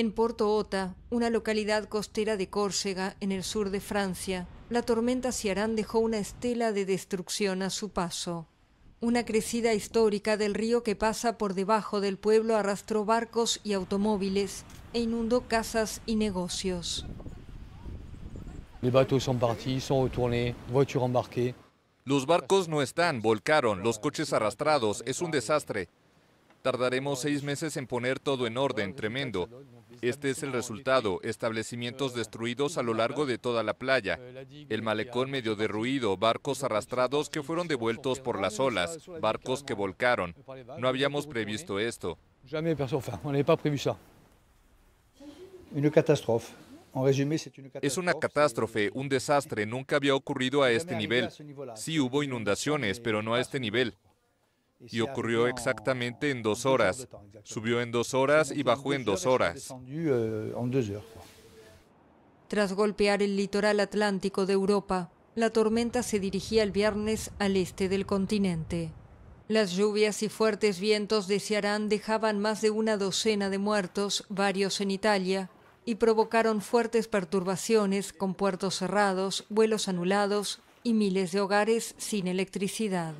En Porto Ota, una localidad costera de Córcega, en el sur de Francia, la tormenta Ciarán dejó una estela de destrucción a su paso. Una crecida histórica del río que pasa por debajo del pueblo arrastró barcos y automóviles e inundó casas y negocios. Los barcos Los barcos no están, volcaron, los coches arrastrados, es un desastre. Tardaremos seis meses en poner todo en orden, tremendo. Este es el resultado, establecimientos destruidos a lo largo de toda la playa, el malecón medio derruido, barcos arrastrados que fueron devueltos por las olas, barcos que volcaron. No habíamos previsto esto. Es una catástrofe, un desastre, nunca había ocurrido a este nivel. Sí hubo inundaciones, pero no a este nivel y ocurrió exactamente en dos horas. Subió en dos horas y bajó eh, en dos horas. Tras golpear el litoral atlántico de Europa, la tormenta se dirigía el viernes al este del continente. Las lluvias y fuertes vientos de dejaban más de una docena de muertos, varios en Italia, y provocaron fuertes perturbaciones con puertos cerrados, vuelos anulados y miles de hogares sin electricidad.